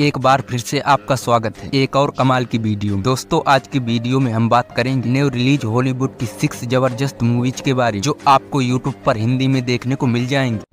एक बार फिर से आपका स्वागत है एक और कमाल की वीडियो दोस्तों आज की वीडियो में हम बात करेंगे न्यू रिलीज हॉलीवुड की सिक्स जबरदस्त मूवीज के बारे जो आपको यूट्यूब पर हिंदी में देखने को मिल जाएंगे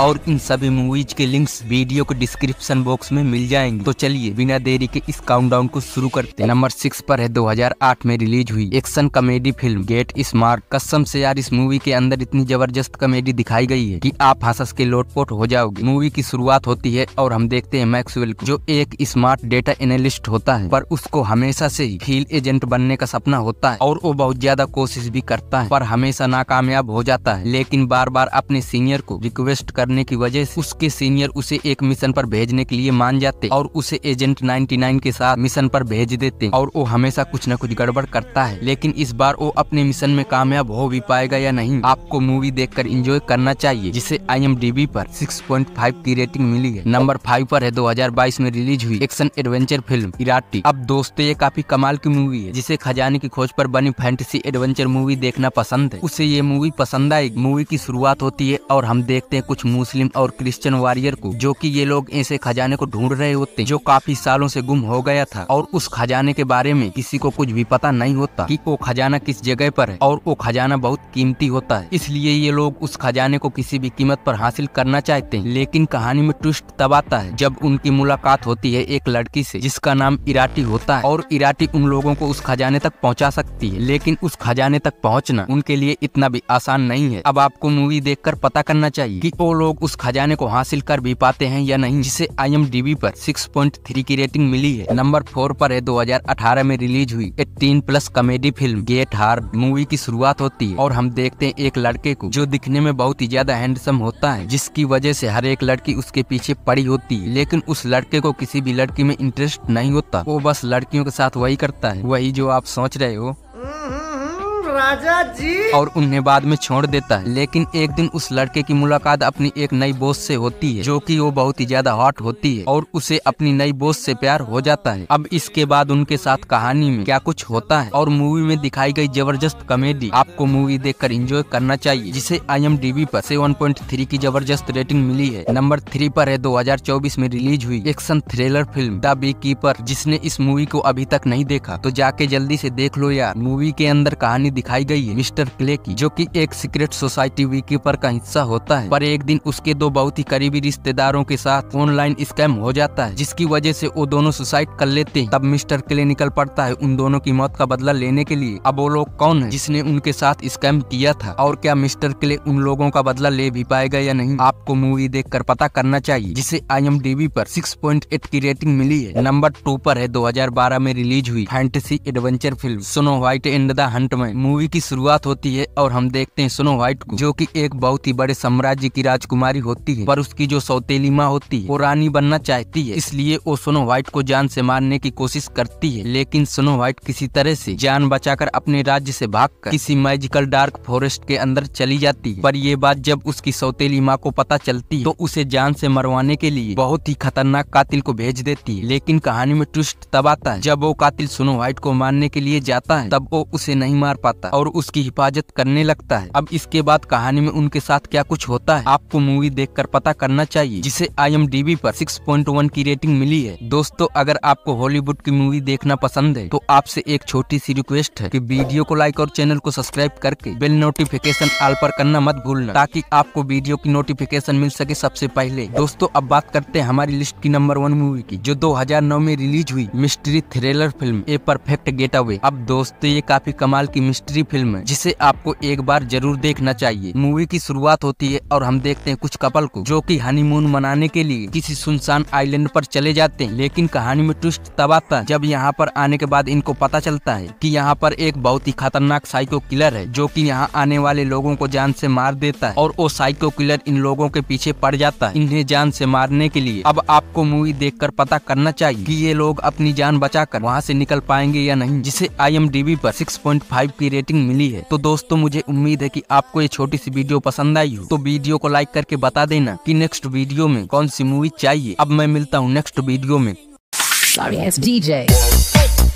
और इन सभी मूवीज के लिंक्स वीडियो के डिस्क्रिप्शन बॉक्स में मिल जाएंगे तो चलिए बिना देरी के इस काउंटडाउन को शुरू करते हैं नंबर सिक्स पर है 2008 में रिलीज हुई action comedy film Get Smart कसम से यार इस मूवी के अंदर इतनी जबरदस्त कॉमेडी दिखाई गई है कि आप हसस के लोटपोट हो जाओगे मूवी की शुरुआत होती है और हम देखते हैं मैक्सवेल जो एक स्मार्ट डेटा एनालिस्ट होता है पर उसको हमेशा से फील्ड एजेंट बनने का सपना होता है और वो बहुत ज्यादा कोशिश भी करता है पर हमेशा नाकामयाब हो जाता है लेकिन बार बार अपने सीनियर को रिक्वेस्ट कर करने की वजह से उसके सीनियर उसे एक मिशन पर भेजने के लिए मान जाते और उसे एजेंट 99 के साथ मिशन पर भेज देते और वो हमेशा कुछ न कुछ गड़बड़ करता है लेकिन इस बार वो अपने मिशन में कामयाब हो भी पाएगा या नहीं आपको मूवी देख कर इंजॉय करना चाहिए जिसे आई एम डी बी आरोप सिक्स की रेटिंग मिली है नंबर फाइव आरोप है दो में रिलीज हुई एक्शन एडवेंचर फिल्म इराटी अब दोस्तों ये काफी कमाल की मूवी है जिसे खजाने की खोज पर बनी फैंटेसी एडवेंचर मूवी देखना पसंद है उसे ये मूवी पसंद आई मूवी की शुरुआत होती है और हम देखते हैं कुछ मुस्लिम और क्रिश्चियन वॉरियर को जो कि ये लोग ऐसे खजाने को ढूंढ रहे होते जो काफी सालों से गुम हो गया था और उस खजाने के बारे में किसी को कुछ भी पता नहीं होता कि वो खजाना किस जगह पर है और वो खजाना बहुत कीमती होता है इसलिए ये लोग उस खजाने को किसी भी कीमत पर हासिल करना चाहते हैं लेकिन कहानी में ट्विस्ट तब आता है जब उनकी मुलाकात होती है एक लड़की से जिसका नाम इराटी होता है और इराटी उन लोगों को उस खजाने तक पहुंचा सकती है लेकिन उस खजाने तक पहुंचना उनके लिए इतना भी आसान नहीं है अब आपको मूवी देखकर पता करना चाहिए कि वो लोग लोग उस खजाने को हासिल कर भी पाते हैं या नहीं जिसे आई पर 6.3 की रेटिंग मिली है नंबर फोर पर है 2018 में रिलीज हुई 18 plus comedy film Get Hard movie की शुरुआत होती है और हम देखते हैं एक लड़के को जो दिखने में बहुत ही ज्यादा हैंडसम होता है जिसकी वजह से हर एक लड़की उसके पीछे पड़ी होती है लेकिन उस लड़के को किसी भी लड़की में इंटरेस्ट नहीं होता वो बस लड़कियों के साथ वही करता है वही जो आप सोच रहे हो राजा जी और उन्हें बाद में छोड़ देता है लेकिन एक दिन उस लड़के की मुलाकात अपनी एक नई बोस से होती है जो कि वो बहुत ही ज्यादा हॉट होती है और उसे अपनी नई बोस से प्यार हो जाता है अब इसके बाद उनके साथ कहानी में क्या कुछ होता है और मूवी में दिखाई गई जबरदस्त कॉमेडी आपको मूवी कर इंजॉय करना चाहिए जिसे आई एम डी बी पर सेवन पॉइंट थ्री की जबरदस्त रेटिंग मिली है नंबर थ्री पर है चौबीस में रिलीज हुई action thriller film The Beekeeper जिसने इस मूवी को अभी तक नहीं देखा तो जाके जल्दी से देख लो यार मूवी के अंदर कहानी दिखाई दिखाई गई मिस्टर क्ले की जो कि एक सीक्रेट सोसाइटी विकीपर का हिस्सा होता है पर एक दिन उसके दो बहुत ही करीबी रिश्तेदारों के साथ ऑनलाइन स्कैम हो जाता है जिसकी वजह से वो दोनों सुसाइड कर लेते हैं तब मिस्टर क्ले निकल पड़ता है उन दोनों की मौत का बदला लेने के लिए अब वो लोग कौन है जिसने उनके साथ स्कैम किया था और क्या मिस्टर क्ले उन लोगों का बदला ले भी पाएगा या नहीं आपको मूवी देख कर पता करना चाहिए जिसे आई एम डी पर एट की रेटिंग मिली है नंबर टू पर है दो हजार बारह में रिलीज हुई fantasy adventure film Snow White and the Huntsman movie movie की शुरुआत होती है और हम देखते हैं स्नो व्हाइट को जो कि एक बहुत ही बड़े साम्राज्य की राजकुमारी होती है पर उसकी जो सौतेली माँ होती है वो रानी बनना चाहती है इसलिए वो स्नो व्हाइट को जान से मारने की कोशिश करती है लेकिन स्नो व्हाइट किसी तरह से जान बचाकर अपने राज्य से कर किसी मैजिकल डार्क फॉरेस्ट के अंदर चली जाती है पर ये बात जब उसकी सौतेली माँ को पता चलती है तो उसे जान से मरवाने के लिए बहुत ही खतरनाक कातिल को भेज देती है लेकिन कहानी में ट्विस्ट तब आता है जब वो कातिल स्नो व्हाइट को मारने के लिए जाता है तब वो उसे नहीं मार पाता और उसकी हिफाजत करने लगता है अब इसके बाद कहानी में उनके साथ क्या कुछ होता है आपको मूवी देख कर पता करना चाहिए जिसे आईएमडीबी पर 6.1 की रेटिंग मिली है दोस्तों अगर आपको हॉलीवुड की मूवी देखना पसंद है तो आपसे एक छोटी सी रिक्वेस्ट है कि वीडियो को लाइक और चैनल को सब्सक्राइब करके बेल नोटिफिकेशन आल पर करना मत भूलना ताकि आपको वीडियो की नोटिफिकेशन मिल सके सबसे पहले दोस्तों अब बात करते हैं हमारी लिस्ट की नंबर वन मूवी की जो नौ में रिलीज हुई mystery thriller film A Perfect Getaway अब दोस्तों ये काफी कमाल की मिस्ट्री फिल्म है जिसे आपको एक बार जरूर देखना चाहिए मूवी की शुरुआत होती है और हम देखते हैं कुछ कपल को जो कि हनीमून मनाने के लिए किसी सुनसान आइलैंड पर चले जाते हैं लेकिन कहानी में ट्विस्ट तब आता जब यहाँ पर आने के बाद इनको पता चलता है कि यहाँ पर एक बहुत ही खतरनाक साइको किलर है जो कि यहाँ आने वाले लोगों को जान से मार देता है और वो साइको किलर इन लोगों के पीछे पड़ जाता है इन्हें जान से मारने के लिए अब आपको मूवी कर पता करना चाहिए कि ये लोग अपनी जान बचा कर वहाँ से निकल पाएंगे या नहीं जिसे आई एम डी पर फाइव की रेटिंग रेटिंग मिली है तो दोस्तों मुझे उम्मीद है कि आपको ये छोटी सी वीडियो पसंद आई हो तो वीडियो को लाइक करके बता देना कि नेक्स्ट वीडियो में कौन सी मूवी चाहिए अब मैं मिलता हूँ नेक्स्ट वीडियो में Sorry,